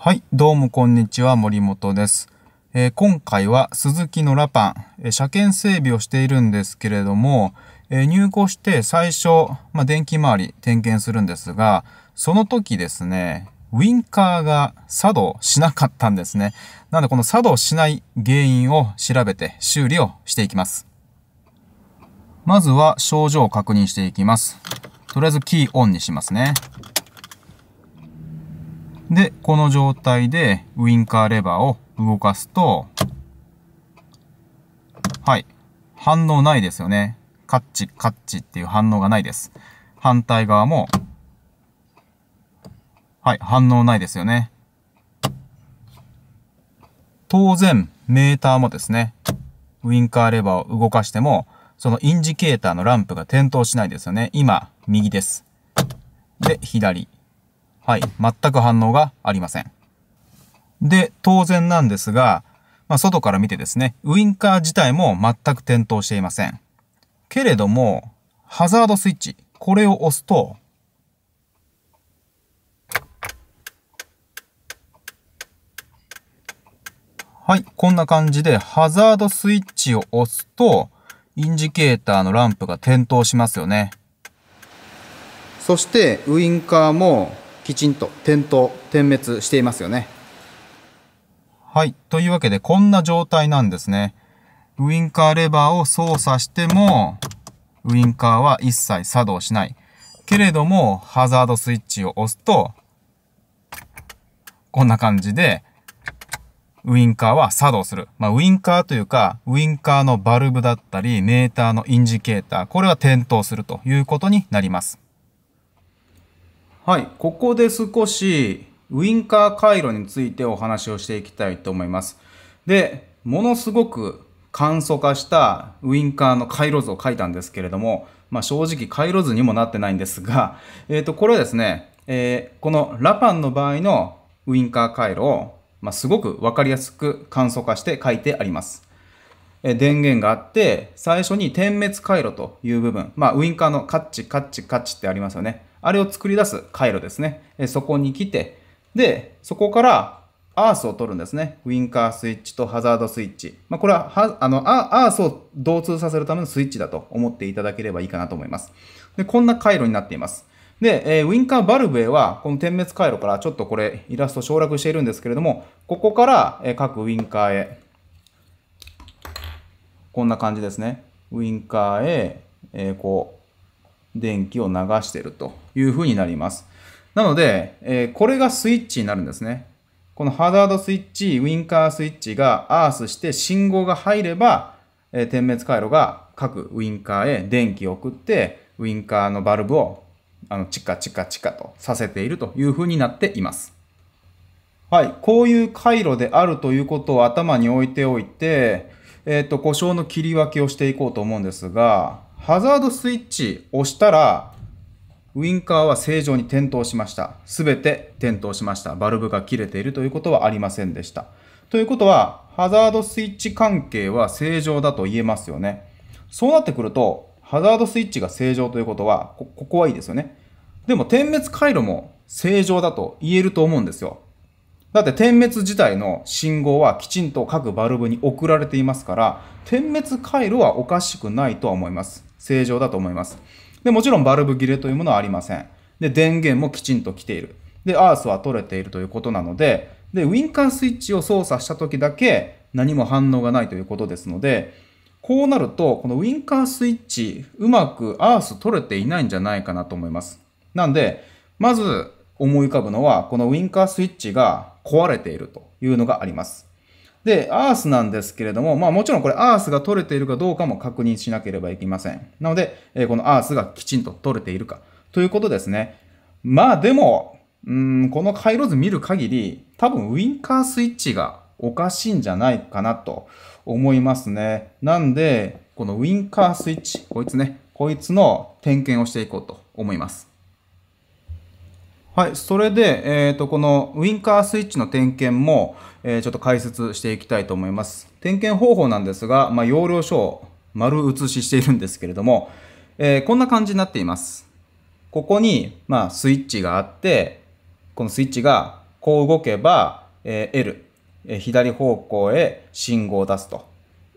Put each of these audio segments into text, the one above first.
はい、どうもこんにちは、森本です。えー、今回はスズキのラパン、えー、車検整備をしているんですけれども、えー、入庫して最初、まあ、電気周り点検するんですが、その時ですね、ウィンカーが作動しなかったんですね。なのでこの作動しない原因を調べて修理をしていきます。まずは症状を確認していきます。とりあえずキーオンにしますね。で、この状態でウインカーレバーを動かすと、はい。反応ないですよね。カッチカッチっていう反応がないです。反対側も、はい、反応ないですよね。当然、メーターもですね、ウインカーレバーを動かしても、そのインジケーターのランプが点灯しないですよね。今、右です。で、左。はい、全く反応がありません。で、当然なんですが、まあ、外から見てですね、ウインカー自体も全く点灯していません。けれども、ハザードスイッチ、これを押すと、はい、こんな感じで、ハザードスイッチを押すと、インジケーターのランプが点灯しますよね。そして、ウインカーもきちんと点灯点滅していますよねはいというわけでこんな状態なんですねウインカーレバーを操作してもウインカーは一切作動しないけれどもハザードスイッチを押すとこんな感じでウインカーは作動する。まあ、ウインカーというか、ウインカーのバルブだったり、メーターのインジケーター、これは点灯するということになります。はい、ここで少しウインカー回路についてお話をしていきたいと思います。で、ものすごく簡素化したウインカーの回路図を書いたんですけれども、まあ、正直回路図にもなってないんですが、えっ、ー、と、これはですね、えー、このラパンの場合のウインカー回路を、まあ、すごくわかりやすく簡素化して書いてあります。電源があって、最初に点滅回路という部分、まあ、ウインカーのカッチカッチカッチってありますよね。あれを作り出す回路ですね。そこに来て、で、そこからアースを取るんですね。ウィンカースイッチとハザードスイッチ。まあ、これははあのア、アースを同通させるためのスイッチだと思っていただければいいかなと思います。で、こんな回路になっています。で、えー、ウィンカーバルブへは、この点滅回路からちょっとこれイラスト省略しているんですけれども、ここから各ウィンカーへ、こんな感じですね。ウィンカーへ、えー、こう、電気を流してるというふうになります。なので、えー、これがスイッチになるんですね。このハザードスイッチ、ウィンカースイッチがアースして信号が入れば、えー、点滅回路が各ウィンカーへ電気を送って、ウィンカーのバルブをあのチカチカチカとさせているというふうになっています。はい、こういう回路であるということを頭に置いておいて、えっ、ー、と、故障の切り分けをしていこうと思うんですが、ハザードスイッチ押したら、ウインカーは正常に点灯しました。すべて点灯しました。バルブが切れているということはありませんでした。ということは、ハザードスイッチ関係は正常だと言えますよね。そうなってくると、ハザードスイッチが正常ということは、ここはいいですよね。でも点滅回路も正常だと言えると思うんですよ。だって点滅自体の信号はきちんと各バルブに送られていますから、点滅回路はおかしくないとは思います。正常だと思います。で、もちろんバルブ切れというものはありません。で、電源もきちんと来ている。で、アースは取れているということなので、で、ウィンカースイッチを操作した時だけ何も反応がないということですので、こうなると、このウィンカースイッチ、うまくアース取れていないんじゃないかなと思います。なんで、まず思い浮かぶのは、このウィンカースイッチが壊れているというのがあります。で、アースなんですけれども、まあもちろんこれアースが取れているかどうかも確認しなければいけません。なので、えこのアースがきちんと取れているかということですね。まあでも、うん、この回路図見る限り、多分ウィンカースイッチがおかしいんじゃないかなと思いますね。なんで、このウィンカースイッチ、こいつね、こいつの点検をしていこうと思います。はい、それで、えーと、このウインカースイッチの点検も、えー、ちょっと解説していきたいと思います。点検方法なんですが、まあ、容量書を丸写ししているんですけれども、えー、こんな感じになっています。ここに、まあ、スイッチがあって、このスイッチがこう動けば、えー、L、えー、左方向へ信号を出すと。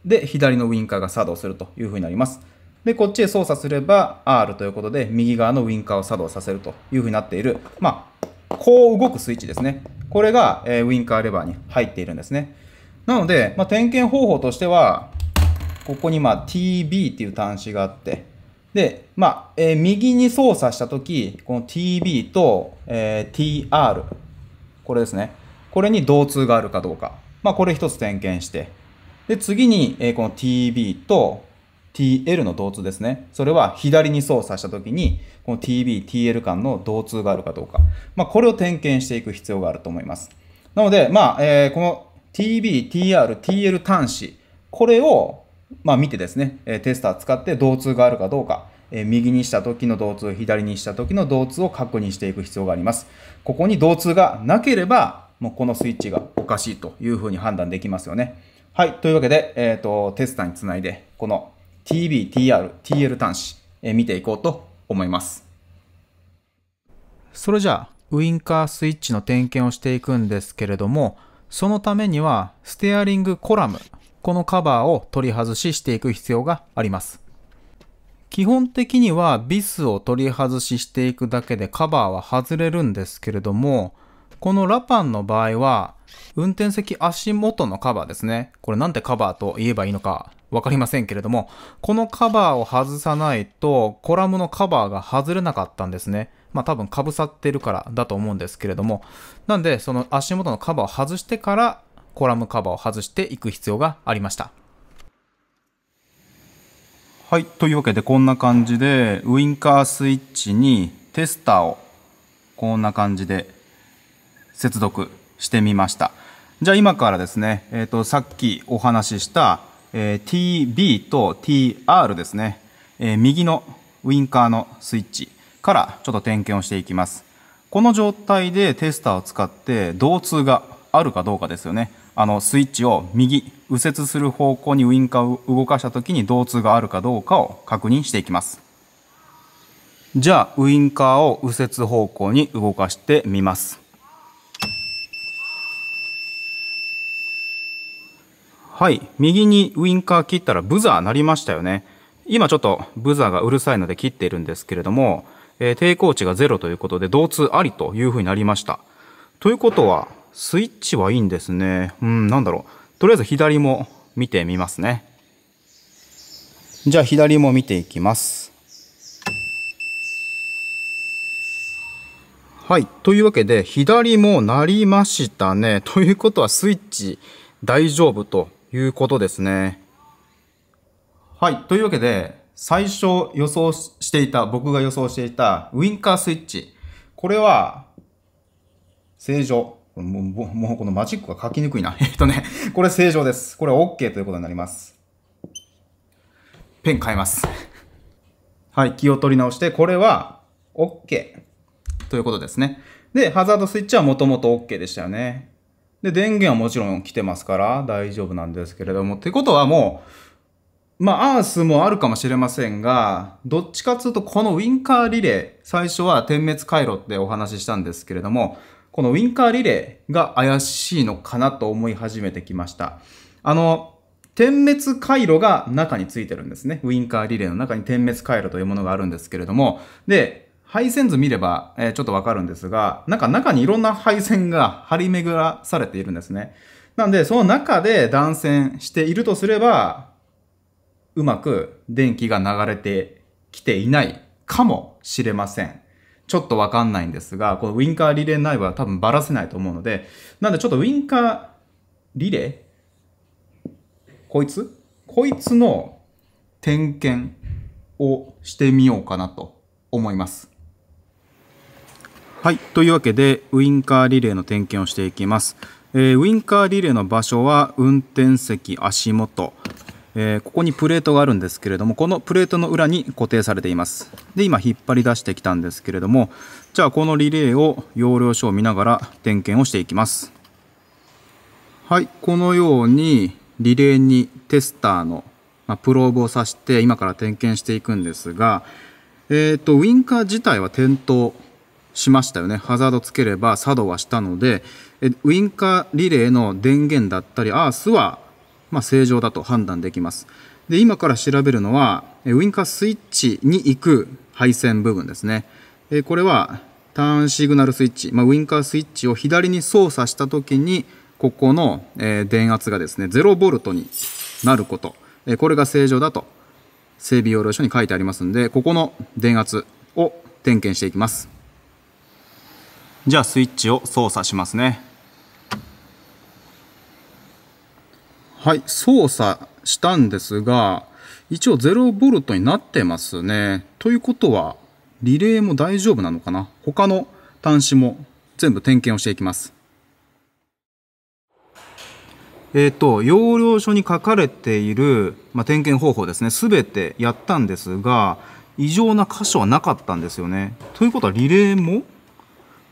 で、左のウインカーが作動するというふうになります。で、こっちへ操作すれば R ということで、右側のウインカーを作動させるというふうになっている、まあ、こう動くスイッチですね。これが、えー、ウインカーレバーに入っているんですね。なので、まあ、点検方法としては、ここに、ま TB っていう端子があって、で、まあ、えー、右に操作したとき、この TB と、えー、TR、これですね。これに同通があるかどうか。まあ、これ一つ点検して。で、次に、えー、この TB と、TL の導通ですね。それは左に操作した時に、この TB、TL 間の導通があるかどうか。まあ、これを点検していく必要があると思います。なので、まあ、えー、この TB、TR、TL 端子、これを、まあ、見てですね、テスター使って導通があるかどうか、右にした時の導通、左にした時の導通を確認していく必要があります。ここに導通がなければ、もうこのスイッチがおかしいというふうに判断できますよね。はい。というわけで、えっ、ー、と、テスターにつないで、この TB、TR、TL 端子、え見ていこうと思います。それじゃあ、ウインカースイッチの点検をしていくんですけれども、そのためには、ステアリングコラム、このカバーを取り外ししていく必要があります。基本的にはビスを取り外ししていくだけでカバーは外れるんですけれども、このラパンの場合は、運転席足元のカバーですね。これなんてカバーと言えばいいのかわかりませんけれども、このカバーを外さないと、コラムのカバーが外れなかったんですね。まあ多分かぶさってるからだと思うんですけれども、なんでその足元のカバーを外してから、コラムカバーを外していく必要がありました。はい、というわけでこんな感じで、ウインカースイッチにテスターをこんな感じで接続してみました。じゃあ今からですね、えっ、ー、と、さっきお話しした、えー、TB と TR ですね、えー、右のウインカーのスイッチからちょっと点検をしていきます。この状態でテスターを使って導通があるかどうかですよね。あの、スイッチを右、右折する方向にウインカーを動かした時に導通があるかどうかを確認していきます。じゃあ、ウインカーを右折方向に動かしてみます。はい右にウインカー切ったらブザー鳴りましたよね今ちょっとブザーがうるさいので切っているんですけれども、えー、抵抗値が0ということで同通ありというふうになりましたということはスイッチはいいんですねうんなんだろうとりあえず左も見てみますねじゃあ左も見ていきますはいというわけで左も鳴りましたねということはスイッチ大丈夫ということですね。はい。というわけで、最初予想していた、僕が予想していたウィンカースイッチ。これは、正常。もう、もうこのマジックが書きにくいな。えっとね、これ正常です。これ OK ということになります。ペン変えます。はい、気を取り直して、これは OK ということですね。で、ハザードスイッチはもともと OK でしたよね。で、電源はもちろん来てますから大丈夫なんですけれども、ってことはもう、まあ、アースもあるかもしれませんが、どっちかっいうと、このウィンカーリレー、最初は点滅回路ってお話ししたんですけれども、このウィンカーリレーが怪しいのかなと思い始めてきました。あの、点滅回路が中についてるんですね。ウィンカーリレーの中に点滅回路というものがあるんですけれども、で、配線図見れば、えー、ちょっとわかるんですが、なんか中にいろんな配線が張り巡らされているんですね。なんで、その中で断線しているとすれば、うまく電気が流れてきていないかもしれません。ちょっとわかんないんですが、このウィンカーリレー内部は多分ばらせないと思うので、なんでちょっとウィンカーリレーこいつこいつの点検をしてみようかなと思います。はい、というわけでウインカーリレーの点検をしていきます、えー、ウインカーリレーの場所は運転席足元、えー、ここにプレートがあるんですけれどもこのプレートの裏に固定されていますで今引っ張り出してきたんですけれどもじゃあこのリレーを容量書を見ながら点検をしていきますはいこのようにリレーにテスターの、まあ、プローブを挿して今から点検していくんですが、えーとウインカー自体は点灯しましたよねハザードつければ作動はしたのでウインカーリレーの電源だったりアースはま正常だと判断できますで今から調べるのはウインカースイッチに行く配線部分ですねこれはターンシグナルスイッチ、まあ、ウインカースイッチを左に操作した時にここの電圧がですね 0V になることこれが正常だと整備要領書に書いてありますんでここの電圧を点検していきますじゃあスイッチを操作しますねはい操作したんですが一応 0V になってますねということはリレーも大丈夫なのかな他の端子も全部点検をしていきますえーと、と要領書に書かれている、まあ、点検方法ですね全てやったんですが異常な箇所はなかったんですよね。ということはリレーも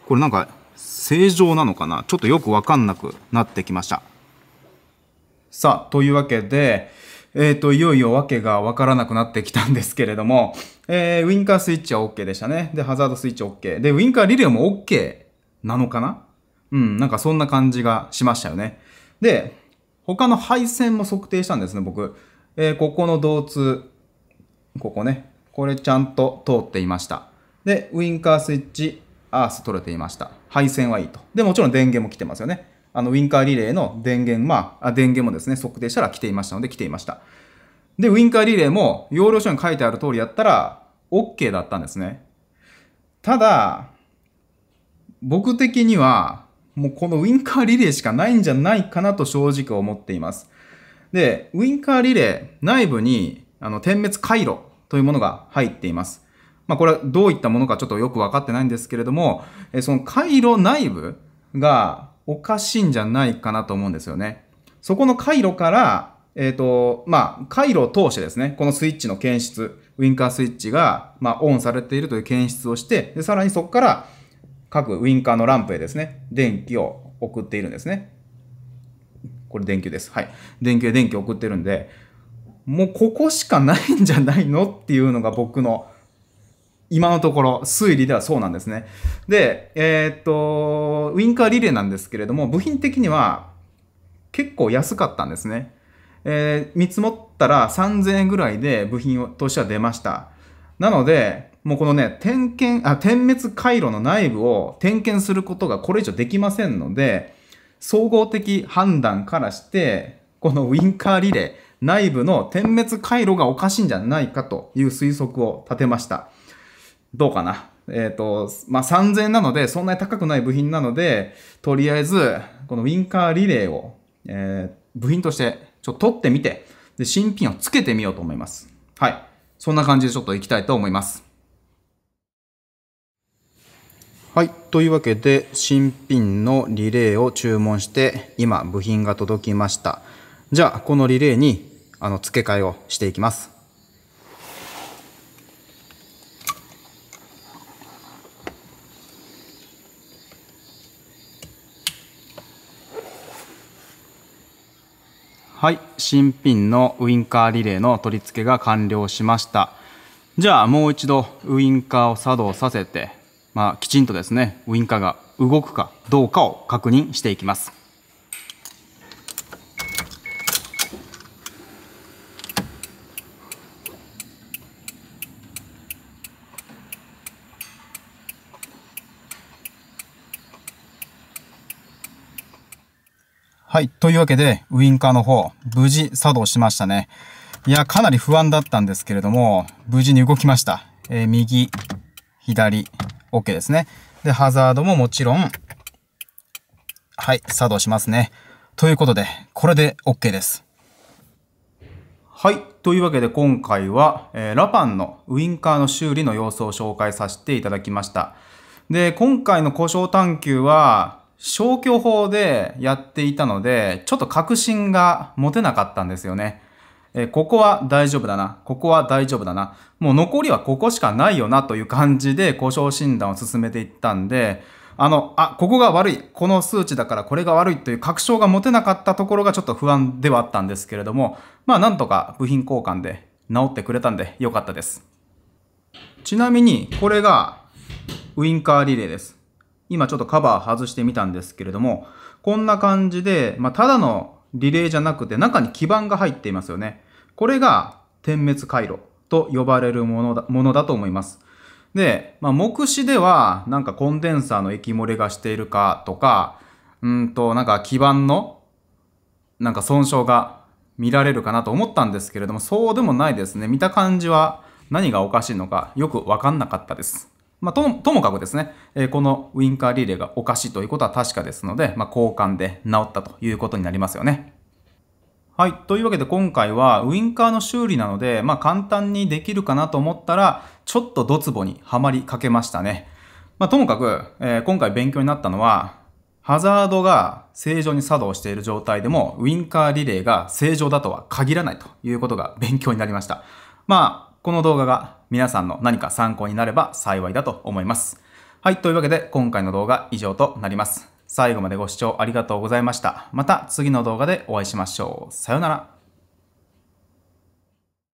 これなんか正常なのかなちょっとよくわかんなくなってきました。さあ、というわけで、えっ、ー、と、いよいよ訳がわからなくなってきたんですけれども、えー、ウィンカースイッチは OK でしたね。で、ハザードスイッチ OK。で、ウィンカーリレーも OK なのかなうん、なんかそんな感じがしましたよね。で、他の配線も測定したんですね、僕。えー、ここの導通、ここね、これちゃんと通っていました。で、ウィンカースイッチ、アース取れていました。配線はいいと。で、もちろん電源も来てますよね。あの、ウィンカーリレーの電源、まあ、電源もですね、測定したら来ていましたので、来ていました。で、ウィンカーリレーも、容量書に書いてある通りやったら、OK だったんですね。ただ、僕的には、もうこのウィンカーリレーしかないんじゃないかなと正直思っています。で、ウィンカーリレー内部に、あの、点滅回路というものが入っています。まあ、これはどういったものかちょっとよく分かってないんですけれども、えその回路内部がおかしいんじゃないかなと思うんですよね。そこの回路から、えっ、ー、と、まあ、回路を通してですね、このスイッチの検出、ウィンカースイッチが、まあ、オンされているという検出をして、でさらにそこから各ウィンカーのランプへですね、電気を送っているんですね。これ電球です。はい。電球へ電気を送ってるんで、もうここしかないんじゃないのっていうのが僕の今のところ推理ではそうなんですね。で、えー、っと、ウィンカーリレーなんですけれども、部品的には結構安かったんですね。えー、見積もったら3000円ぐらいで部品としては出ました。なので、もうこのね、点検、あ、点滅回路の内部を点検することがこれ以上できませんので、総合的判断からして、このウィンカーリレー、内部の点滅回路がおかしいんじゃないかという推測を立てました。どうかな。えっ、ー、と、まあ、3000円なので、そんなに高くない部品なので、とりあえず、このウィンカーリレーを、えー、部品として、ちょっと取ってみて、で、新品をつけてみようと思います。はい。そんな感じでちょっといきたいと思います。はい。というわけで、新品のリレーを注文して、今、部品が届きました。じゃあ、このリレーに、あの、付け替えをしていきます。はい、新品のウインカーリレーの取り付けが完了しました。じゃあもう一度ウインカーを作動させて、まあ、きちんとですね、ウインカーが動くかどうかを確認していきます。はい。というわけで、ウインカーの方、無事作動しましたね。いや、かなり不安だったんですけれども、無事に動きました。えー、右、左、OK ですね。で、ハザードももちろん、はい、作動しますね。ということで、これで OK です。はい。というわけで今回は、えー、ラパンのウインカーの修理の様子を紹介させていただきました。で、今回の故障探求は、消去法でやっていたので、ちょっと確信が持てなかったんですよね。えここは大丈夫だな。ここは大丈夫だな。もう残りはここしかないよなという感じで故障診断を進めていったんで、あの、あ、ここが悪い。この数値だからこれが悪いという確証が持てなかったところがちょっと不安ではあったんですけれども、まあなんとか部品交換で治ってくれたんで良かったです。ちなみにこれがウインカーリレーです。今ちょっとカバー外してみたんですけれども、こんな感じで、まあ、ただのリレーじゃなくて中に基板が入っていますよね。これが点滅回路と呼ばれるものだものだと思います。で、まあ、目視では、なんかコンデンサーの液漏れがしているかとか、うんと、なんか基板の、なんか損傷が見られるかなと思ったんですけれども、そうでもないですね。見た感じは何がおかしいのかよくわかんなかったです。まあ、とともかくですね、えー、このウインカーリレーがおかしいということは確かですので、まあ、交換で治ったということになりますよね。はい。というわけで今回はウインカーの修理なので、まあ、簡単にできるかなと思ったら、ちょっとドツボにはまりかけましたね。まあ、ともかく、えー、今回勉強になったのは、ハザードが正常に作動している状態でも、ウインカーリレーが正常だとは限らないということが勉強になりました。まあ、この動画が皆さんの何か参考になれば幸いだと思います。はい、というわけで今回の動画以上となります。最後までご視聴ありがとうございました。また次の動画でお会いしましょう。さようなら。